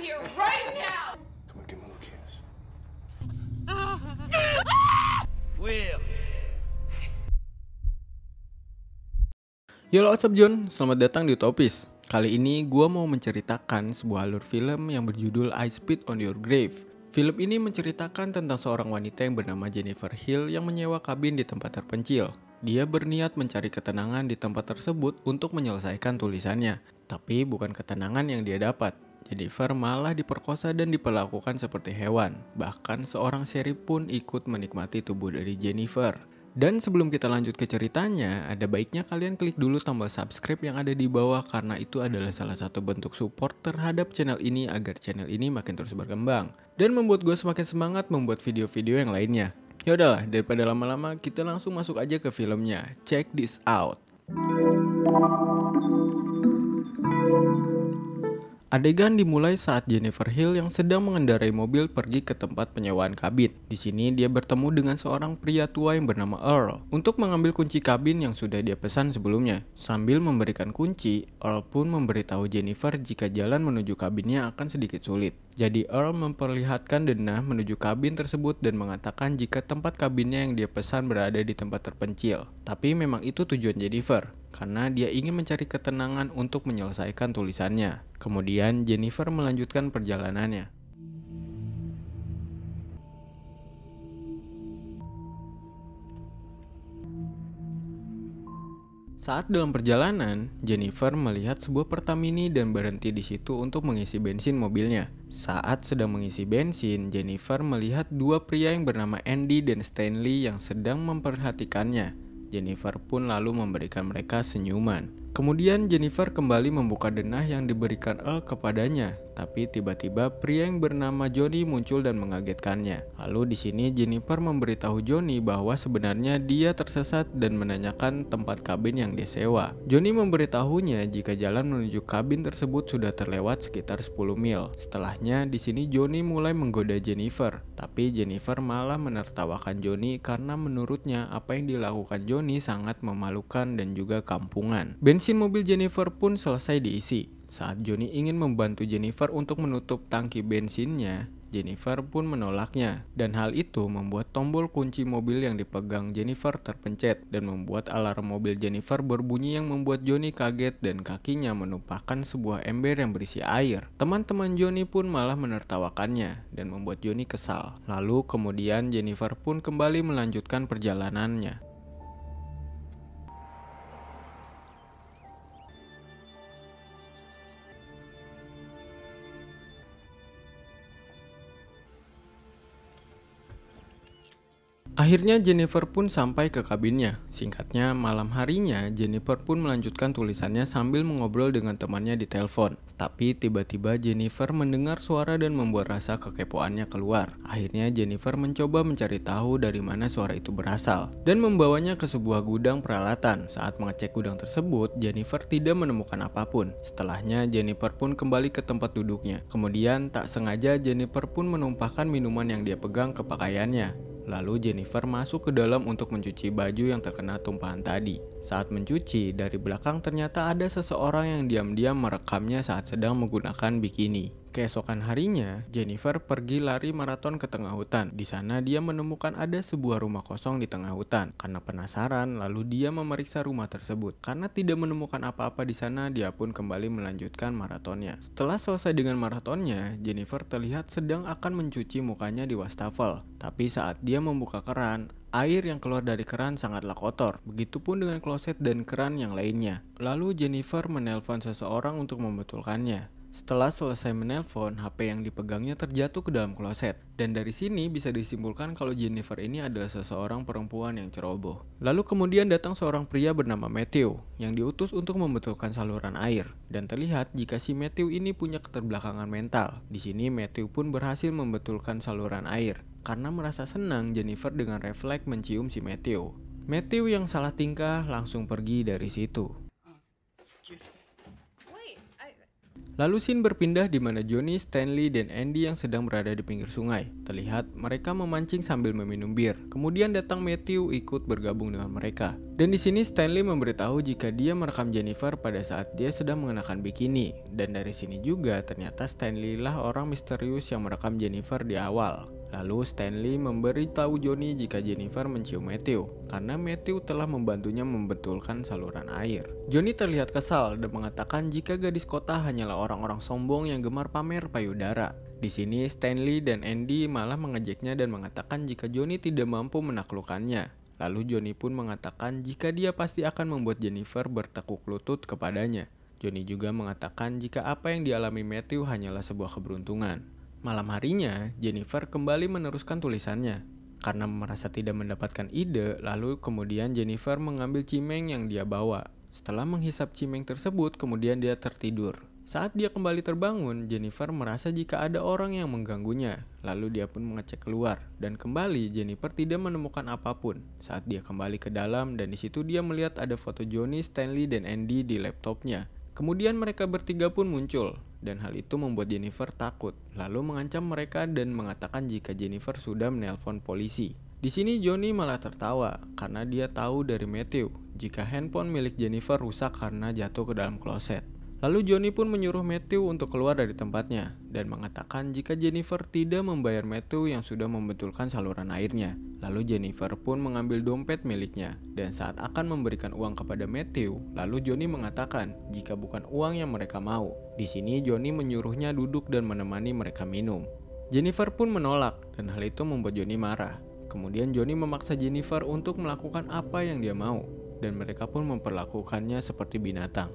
Yo what's up John, selamat datang di Topis. Kali ini gue mau menceritakan sebuah alur film yang berjudul I Spit on Your Grave. Film ini menceritakan tentang seorang wanita yang bernama Jennifer Hill yang menyewa kabin di tempat terpencil. Dia berniat mencari ketenangan di tempat tersebut untuk menyelesaikan tulisannya, tapi bukan ketenangan yang dia dapat. Jennifer malah diperkosa dan diperlakukan seperti hewan. Bahkan seorang seri pun ikut menikmati tubuh dari Jennifer. Dan sebelum kita lanjut ke ceritanya, ada baiknya kalian klik dulu tombol subscribe yang ada di bawah karena itu adalah salah satu bentuk support terhadap channel ini agar channel ini makin terus berkembang dan membuat gue semakin semangat membuat video-video yang lainnya. Ya udahlah, daripada lama-lama kita langsung masuk aja ke filmnya. Check this out. Adegan dimulai saat Jennifer Hill yang sedang mengendarai mobil pergi ke tempat penyewaan kabin. Di sini dia bertemu dengan seorang pria tua yang bernama Earl untuk mengambil kunci kabin yang sudah dia pesan sebelumnya. Sambil memberikan kunci, Earl pun memberitahu Jennifer jika jalan menuju kabinnya akan sedikit sulit. Jadi Earl memperlihatkan denah menuju kabin tersebut dan mengatakan jika tempat kabinnya yang dia pesan berada di tempat terpencil. Tapi memang itu tujuan Jennifer karena dia ingin mencari ketenangan untuk menyelesaikan tulisannya. Kemudian Jennifer melanjutkan perjalanannya. Saat dalam perjalanan, Jennifer melihat sebuah Pertamini dan berhenti di situ untuk mengisi bensin mobilnya. Saat sedang mengisi bensin, Jennifer melihat dua pria yang bernama Andy dan Stanley yang sedang memperhatikannya. Jennifer pun lalu memberikan mereka senyuman. Kemudian Jennifer kembali membuka denah yang diberikan Earl kepadanya, tapi tiba-tiba pria yang bernama Johnny muncul dan mengagetkannya. Lalu di sini Jennifer memberitahu Johnny bahwa sebenarnya dia tersesat dan menanyakan tempat kabin yang disewa. Johnny memberitahunya jika jalan menuju kabin tersebut sudah terlewat sekitar 10 mil. Setelahnya di sini Johnny mulai menggoda Jennifer, tapi Jennifer malah menertawakan Johnny karena menurutnya apa yang dilakukan Johnny sangat memalukan dan juga kampungan. Ben Bensin mobil Jennifer pun selesai diisi. Saat Johnny ingin membantu Jennifer untuk menutup tangki bensinnya, Jennifer pun menolaknya. Dan hal itu membuat tombol kunci mobil yang dipegang Jennifer terpencet dan membuat alarm mobil Jennifer berbunyi yang membuat Johnny kaget dan kakinya menumpahkan sebuah ember yang berisi air. Teman-teman Johnny pun malah menertawakannya dan membuat Johnny kesal. Lalu kemudian Jennifer pun kembali melanjutkan perjalanannya. Akhirnya Jennifer pun sampai ke kabinnya. Singkatnya, malam harinya Jennifer pun melanjutkan tulisannya sambil mengobrol dengan temannya di telepon. Tapi tiba-tiba Jennifer mendengar suara dan membuat rasa kekepoannya keluar. Akhirnya Jennifer mencoba mencari tahu dari mana suara itu berasal dan membawanya ke sebuah gudang peralatan. Saat mengecek gudang tersebut, Jennifer tidak menemukan apapun. Setelahnya Jennifer pun kembali ke tempat duduknya. Kemudian tak sengaja Jennifer pun menumpahkan minuman yang dia pegang ke pakaiannya. Lalu Jennifer Jennifer masuk ke dalam untuk mencuci baju yang terkena tumpahan tadi. Saat mencuci, dari belakang ternyata ada seseorang yang diam-diam merekamnya saat sedang menggunakan bikini. Keesokan harinya, Jennifer pergi lari maraton ke tengah hutan. Di sana dia menemukan ada sebuah rumah kosong di tengah hutan. Karena penasaran, lalu dia memeriksa rumah tersebut. Karena tidak menemukan apa-apa di sana, dia pun kembali melanjutkan maratonnya. Setelah selesai dengan maratonnya, Jennifer terlihat sedang akan mencuci mukanya di wastafel. Tapi saat dia membuka keran, Air yang keluar dari keran sangatlah kotor, begitupun dengan kloset dan keran yang lainnya. Lalu Jennifer menelpon seseorang untuk membetulkannya. Setelah selesai menelpon, HP yang dipegangnya terjatuh ke dalam kloset. Dan dari sini bisa disimpulkan kalau Jennifer ini adalah seseorang perempuan yang ceroboh. Lalu kemudian datang seorang pria bernama Matthew yang diutus untuk membetulkan saluran air. Dan terlihat jika si Matthew ini punya keterbelakangan mental. Di sini Matthew pun berhasil membetulkan saluran air. Karena merasa senang, Jennifer dengan refleks mencium si Matthew. Matthew yang salah tingkah langsung pergi dari situ. Lalu Sin berpindah di mana Johnny, Stanley, dan Andy yang sedang berada di pinggir sungai. Terlihat mereka memancing sambil meminum bir. Kemudian datang Matthew ikut bergabung dengan mereka. Dan di sini Stanley memberitahu jika dia merekam Jennifer pada saat dia sedang mengenakan bikini. Dan dari sini juga ternyata Stanley lah orang misterius yang merekam Jennifer di awal. Lalu Stanley memberitahu Johnny jika Jennifer mencium Matthew karena Matthew telah membantunya membetulkan saluran air. Johnny terlihat kesal dan mengatakan jika gadis kota hanyalah orang-orang sombong yang gemar pamer payudara. Di sini Stanley dan Andy malah mengejeknya dan mengatakan jika Johnny tidak mampu menaklukkannya. Lalu Johnny pun mengatakan jika dia pasti akan membuat Jennifer bertekuk lutut kepadanya. Johnny juga mengatakan jika apa yang dialami Matthew hanyalah sebuah keberuntungan. Malam harinya, Jennifer kembali meneruskan tulisannya. Karena merasa tidak mendapatkan ide, lalu kemudian Jennifer mengambil cimeng yang dia bawa. Setelah menghisap cimeng tersebut, kemudian dia tertidur. Saat dia kembali terbangun, Jennifer merasa jika ada orang yang mengganggunya. Lalu dia pun mengecek keluar dan kembali Jennifer tidak menemukan apapun. Saat dia kembali ke dalam dan di situ dia melihat ada foto Johnny, Stanley dan Andy di laptopnya. Kemudian mereka bertiga pun muncul dan hal itu membuat Jennifer takut. Lalu mengancam mereka dan mengatakan jika Jennifer sudah menelpon polisi. Di sini Johnny malah tertawa karena dia tahu dari Matthew jika handphone milik Jennifer rusak karena jatuh ke dalam kloset. Lalu Johnny pun menyuruh Matthew untuk keluar dari tempatnya dan mengatakan jika Jennifer tidak membayar Matthew yang sudah membetulkan saluran airnya. Lalu Jennifer pun mengambil dompet miliknya dan saat akan memberikan uang kepada Matthew, lalu Johnny mengatakan jika bukan uang yang mereka mau. Di sini Johnny menyuruhnya duduk dan menemani mereka minum. Jennifer pun menolak dan hal itu membuat Johnny marah. Kemudian Johnny memaksa Jennifer untuk melakukan apa yang dia mau dan mereka pun memperlakukannya seperti binatang.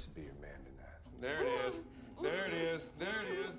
place to be a man tonight. There it is. There it is. There it is.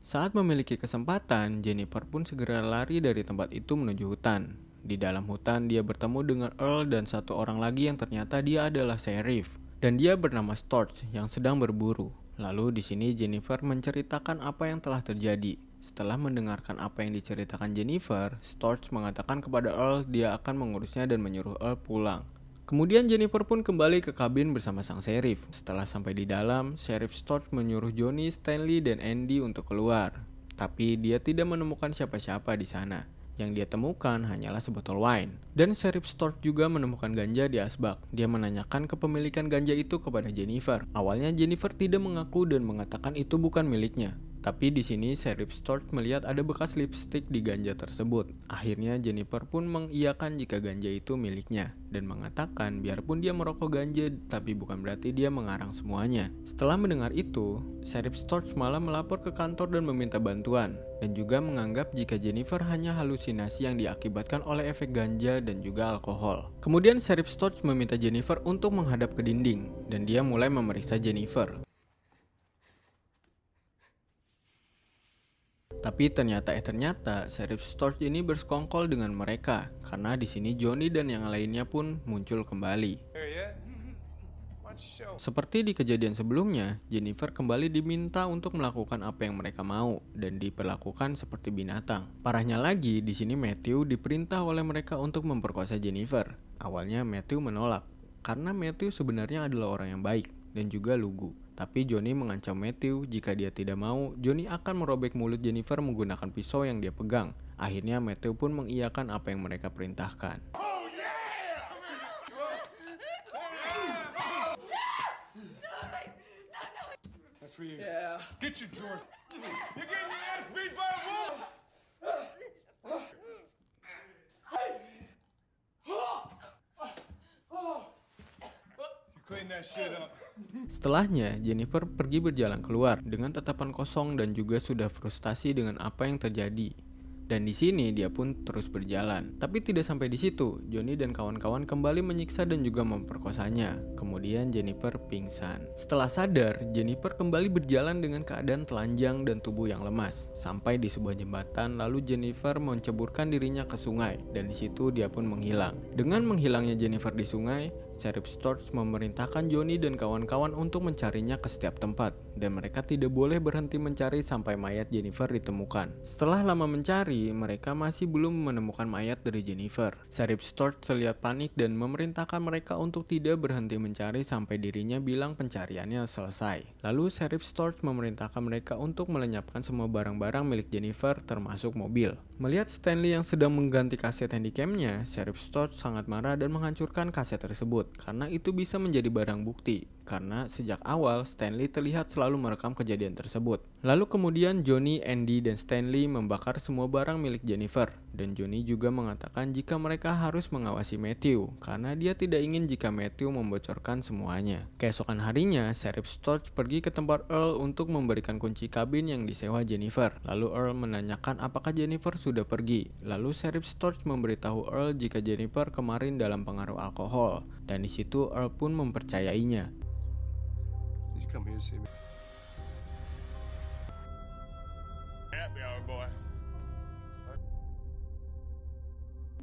Saat memiliki kesempatan, Jennifer pun segera lari dari tempat itu menuju hutan. Di dalam hutan, dia bertemu dengan Earl dan satu orang lagi yang ternyata dia adalah sheriff. Dan dia bernama Storch yang sedang berburu. Lalu di sini Jennifer menceritakan apa yang telah terjadi. Setelah mendengarkan apa yang diceritakan Jennifer, Storch mengatakan kepada Earl dia akan mengurusnya dan menyuruh Earl pulang. Kemudian Jennifer pun kembali ke kabin bersama sang sheriff. Setelah sampai di dalam, Sheriff Storch menyuruh Johnny, Stanley, dan Andy untuk keluar. Tapi dia tidak menemukan siapa-siapa di sana. Yang dia temukan hanyalah sebotol wine. Dan Sheriff Storch juga menemukan ganja di asbak. Dia menanyakan kepemilikan ganja itu kepada Jennifer. Awalnya Jennifer tidak mengaku dan mengatakan itu bukan miliknya. Tapi di sini Sheriff Stork melihat ada bekas lipstik di ganja tersebut. Akhirnya Jennifer pun mengiyakan jika ganja itu miliknya dan mengatakan biarpun dia merokok ganja tapi bukan berarti dia mengarang semuanya. Setelah mendengar itu, Sheriff Stork malah melapor ke kantor dan meminta bantuan dan juga menganggap jika Jennifer hanya halusinasi yang diakibatkan oleh efek ganja dan juga alkohol. Kemudian Sheriff Storch meminta Jennifer untuk menghadap ke dinding dan dia mulai memeriksa Jennifer. Tapi ternyata eh ternyata Sheriff Storch ini bersekongkol dengan mereka karena di sini Johnny dan yang lainnya pun muncul kembali. Seperti di kejadian sebelumnya, Jennifer kembali diminta untuk melakukan apa yang mereka mau dan diperlakukan seperti binatang. Parahnya lagi, di sini Matthew diperintah oleh mereka untuk memperkosa Jennifer. Awalnya Matthew menolak karena Matthew sebenarnya adalah orang yang baik dan juga lugu. Tapi Johnny mengancam Matthew jika dia tidak mau, Johnny akan merobek mulut Jennifer menggunakan pisau yang dia pegang. Akhirnya Matthew pun mengiyakan apa yang mereka perintahkan. clean that shit up. Setelahnya, Jennifer pergi berjalan keluar dengan tatapan kosong dan juga sudah frustasi dengan apa yang terjadi. Dan di sini dia pun terus berjalan. Tapi tidak sampai di situ, Johnny dan kawan-kawan kembali menyiksa dan juga memperkosanya. Kemudian Jennifer pingsan. Setelah sadar, Jennifer kembali berjalan dengan keadaan telanjang dan tubuh yang lemas. Sampai di sebuah jembatan, lalu Jennifer menceburkan dirinya ke sungai dan di situ dia pun menghilang. Dengan menghilangnya Jennifer di sungai, Sheriff Storch memerintahkan Johnny dan kawan-kawan untuk mencarinya ke setiap tempat, dan mereka tidak boleh berhenti mencari sampai mayat Jennifer ditemukan. Setelah lama mencari, mereka masih belum menemukan mayat dari Jennifer. Sheriff Storch terlihat panik dan memerintahkan mereka untuk tidak berhenti mencari sampai dirinya bilang pencariannya selesai. Lalu Sheriff Storch memerintahkan mereka untuk melenyapkan semua barang-barang milik Jennifer termasuk mobil. Melihat Stanley yang sedang mengganti kaset handycamnya, Sheriff Storch sangat marah dan menghancurkan kaset tersebut tersebut karena itu bisa menjadi barang bukti karena sejak awal Stanley terlihat selalu merekam kejadian tersebut. Lalu kemudian Johnny, Andy, dan Stanley membakar semua barang milik Jennifer. Dan Johnny juga mengatakan jika mereka harus mengawasi Matthew karena dia tidak ingin jika Matthew membocorkan semuanya. Keesokan harinya, Sheriff Storch pergi ke tempat Earl untuk memberikan kunci kabin yang disewa Jennifer. Lalu Earl menanyakan apakah Jennifer sudah pergi. Lalu Sheriff Storch memberitahu Earl jika Jennifer kemarin dalam pengaruh alkohol. Dan disitu Earl pun mempercayainya. come here and see me. Happy hour, boys.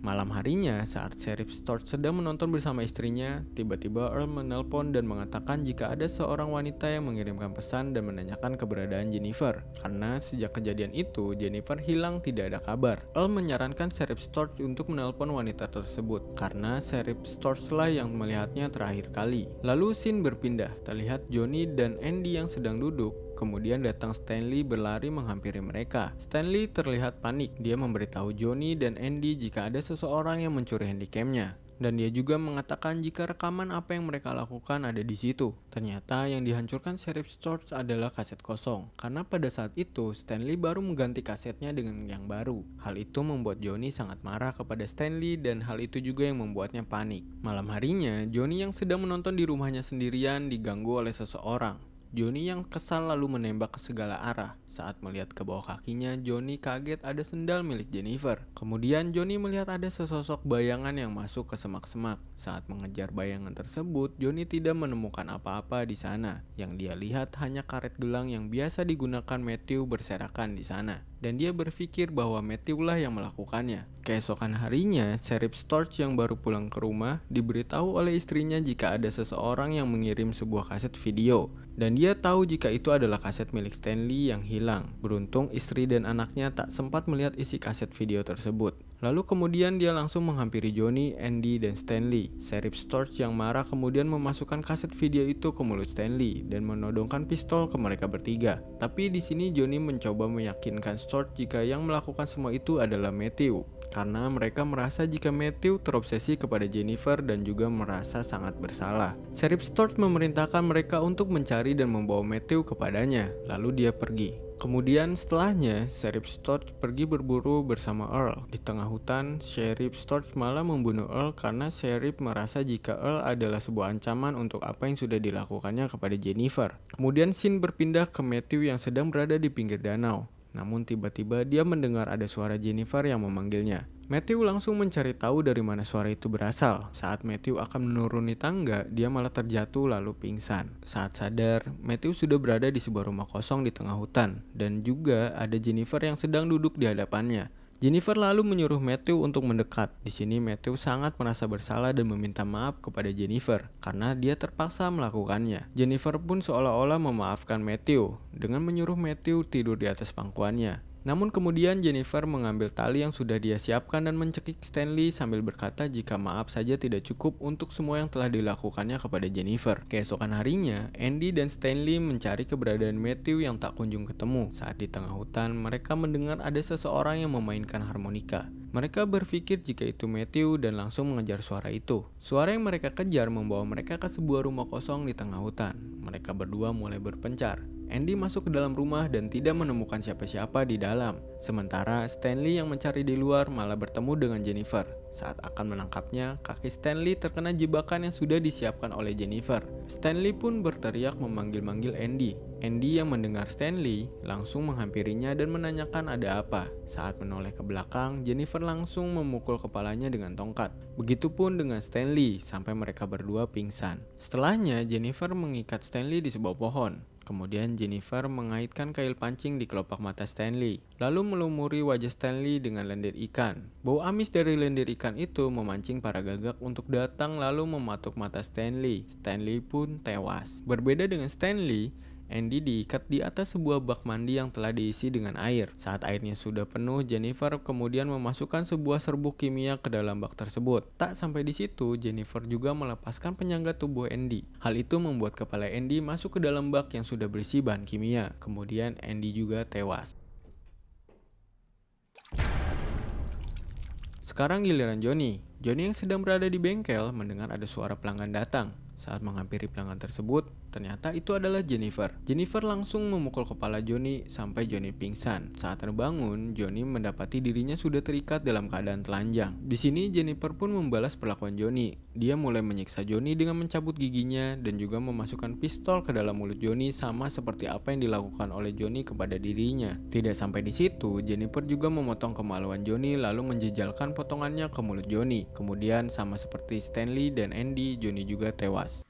Malam harinya, saat Sheriff Storch sedang menonton bersama istrinya, tiba-tiba Earl menelpon dan mengatakan jika ada seorang wanita yang mengirimkan pesan dan menanyakan keberadaan Jennifer. Karena sejak kejadian itu, Jennifer hilang tidak ada kabar. Earl menyarankan Sheriff Storch untuk menelpon wanita tersebut, karena Sheriff Storch lah yang melihatnya terakhir kali. Lalu Sin berpindah, terlihat Johnny dan Andy yang sedang duduk Kemudian datang Stanley berlari menghampiri mereka. Stanley terlihat panik. Dia memberitahu Johnny dan Andy jika ada seseorang yang mencuri handycamnya dan dia juga mengatakan jika rekaman apa yang mereka lakukan ada di situ. Ternyata yang dihancurkan Sheriff George adalah kaset kosong, karena pada saat itu Stanley baru mengganti kasetnya dengan yang baru. Hal itu membuat Johnny sangat marah kepada Stanley dan hal itu juga yang membuatnya panik. Malam harinya, Johnny yang sedang menonton di rumahnya sendirian diganggu oleh seseorang. Joni yang kesal lalu menembak ke segala arah. Saat melihat ke bawah kakinya, Joni kaget ada sendal milik Jennifer. Kemudian Joni melihat ada sesosok bayangan yang masuk ke semak-semak. Saat mengejar bayangan tersebut, Joni tidak menemukan apa-apa di sana. Yang dia lihat hanya karet gelang yang biasa digunakan Matthew berserakan di sana. Dan dia berpikir bahwa Matthew lah yang melakukannya. Keesokan harinya, Sheriff Storch yang baru pulang ke rumah diberitahu oleh istrinya jika ada seseorang yang mengirim sebuah kaset video. Dan dia tahu jika itu adalah kaset milik Stanley yang hilang. Beruntung istri dan anaknya tak sempat melihat isi kaset video tersebut. Lalu kemudian dia langsung menghampiri Johnny, Andy, dan Stanley. Sheriff Storch yang marah kemudian memasukkan kaset video itu ke mulut Stanley dan menodongkan pistol ke mereka bertiga. Tapi di sini Johnny mencoba meyakinkan Storch jika yang melakukan semua itu adalah Matthew karena mereka merasa jika Matthew terobsesi kepada Jennifer dan juga merasa sangat bersalah. Sheriff Storch memerintahkan mereka untuk mencari dan membawa Matthew kepadanya, lalu dia pergi. Kemudian setelahnya, Sheriff Storch pergi berburu bersama Earl. Di tengah hutan, Sheriff Storch malah membunuh Earl karena Sheriff merasa jika Earl adalah sebuah ancaman untuk apa yang sudah dilakukannya kepada Jennifer. Kemudian Sin berpindah ke Matthew yang sedang berada di pinggir danau. Namun tiba-tiba dia mendengar ada suara Jennifer yang memanggilnya. Matthew langsung mencari tahu dari mana suara itu berasal. Saat Matthew akan menuruni tangga, dia malah terjatuh lalu pingsan. Saat sadar, Matthew sudah berada di sebuah rumah kosong di tengah hutan dan juga ada Jennifer yang sedang duduk di hadapannya. Jennifer lalu menyuruh Matthew untuk mendekat. Di sini Matthew sangat merasa bersalah dan meminta maaf kepada Jennifer karena dia terpaksa melakukannya. Jennifer pun seolah-olah memaafkan Matthew dengan menyuruh Matthew tidur di atas pangkuannya. Namun kemudian Jennifer mengambil tali yang sudah dia siapkan dan mencekik Stanley sambil berkata jika maaf saja tidak cukup untuk semua yang telah dilakukannya kepada Jennifer. Keesokan harinya, Andy dan Stanley mencari keberadaan Matthew yang tak kunjung ketemu. Saat di tengah hutan, mereka mendengar ada seseorang yang memainkan harmonika. Mereka berpikir jika itu Matthew dan langsung mengejar suara itu. Suara yang mereka kejar membawa mereka ke sebuah rumah kosong di tengah hutan. Mereka berdua mulai berpencar. Andy masuk ke dalam rumah dan tidak menemukan siapa-siapa di dalam. Sementara Stanley yang mencari di luar malah bertemu dengan Jennifer. Saat akan menangkapnya, kaki Stanley terkena jebakan yang sudah disiapkan oleh Jennifer. Stanley pun berteriak memanggil-manggil Andy. Andy yang mendengar Stanley langsung menghampirinya dan menanyakan ada apa. Saat menoleh ke belakang, Jennifer langsung memukul kepalanya dengan tongkat. Begitupun dengan Stanley sampai mereka berdua pingsan. Setelahnya, Jennifer mengikat Stanley di sebuah pohon. Kemudian Jennifer mengaitkan kail pancing di kelopak mata Stanley, lalu melumuri wajah Stanley dengan lendir ikan. Bau amis dari lendir ikan itu memancing para gagak untuk datang lalu mematuk mata Stanley. Stanley pun tewas. Berbeda dengan Stanley, Andy diikat di atas sebuah bak mandi yang telah diisi dengan air. Saat airnya sudah penuh, Jennifer kemudian memasukkan sebuah serbuk kimia ke dalam bak tersebut. Tak sampai di situ, Jennifer juga melepaskan penyangga tubuh Andy. Hal itu membuat kepala Andy masuk ke dalam bak yang sudah berisi bahan kimia. Kemudian Andy juga tewas. Sekarang giliran Johnny. Johnny yang sedang berada di bengkel mendengar ada suara pelanggan datang. Saat menghampiri pelanggan tersebut, Ternyata itu adalah Jennifer. Jennifer langsung memukul kepala Johnny sampai Johnny pingsan. Saat terbangun, Johnny mendapati dirinya sudah terikat dalam keadaan telanjang. Di sini Jennifer pun membalas perlakuan Johnny. Dia mulai menyiksa Johnny dengan mencabut giginya dan juga memasukkan pistol ke dalam mulut Johnny sama seperti apa yang dilakukan oleh Johnny kepada dirinya. Tidak sampai di situ, Jennifer juga memotong kemaluan Johnny lalu menjejalkan potongannya ke mulut Johnny. Kemudian sama seperti Stanley dan Andy, Johnny juga tewas.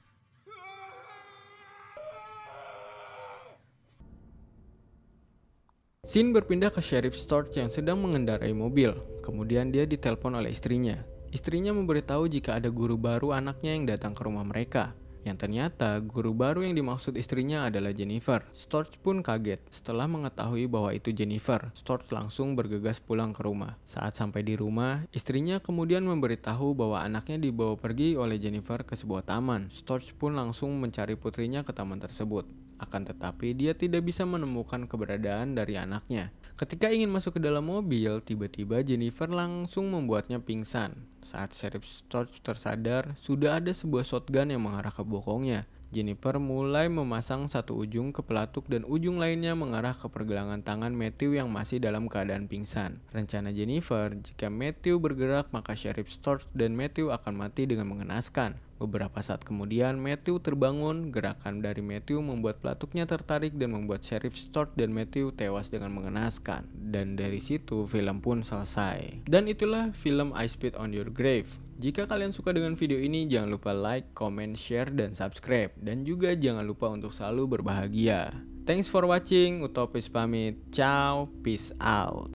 Sin berpindah ke Sheriff Storch yang sedang mengendarai mobil. Kemudian dia ditelepon oleh istrinya. Istrinya memberitahu jika ada guru baru anaknya yang datang ke rumah mereka. Yang ternyata guru baru yang dimaksud istrinya adalah Jennifer. Storch pun kaget setelah mengetahui bahwa itu Jennifer. Storch langsung bergegas pulang ke rumah. Saat sampai di rumah, istrinya kemudian memberitahu bahwa anaknya dibawa pergi oleh Jennifer ke sebuah taman. Storch pun langsung mencari putrinya ke taman tersebut akan tetapi dia tidak bisa menemukan keberadaan dari anaknya. Ketika ingin masuk ke dalam mobil, tiba-tiba Jennifer langsung membuatnya pingsan. Saat Sheriff Storch tersadar, sudah ada sebuah shotgun yang mengarah ke bokongnya. Jennifer mulai memasang satu ujung ke pelatuk dan ujung lainnya mengarah ke pergelangan tangan Matthew yang masih dalam keadaan pingsan. Rencana Jennifer, jika Matthew bergerak maka Sheriff Storch dan Matthew akan mati dengan mengenaskan. Beberapa saat kemudian, Matthew terbangun. Gerakan dari Matthew membuat pelatuknya tertarik dan membuat Sheriff Storch dan Matthew tewas dengan mengenaskan. Dan dari situ, film pun selesai. Dan itulah film I Spit on Your Grave. Jika kalian suka dengan video ini, jangan lupa like, comment, share, dan subscribe. Dan juga jangan lupa untuk selalu berbahagia. Thanks for watching, Utopis pamit. Ciao, peace out.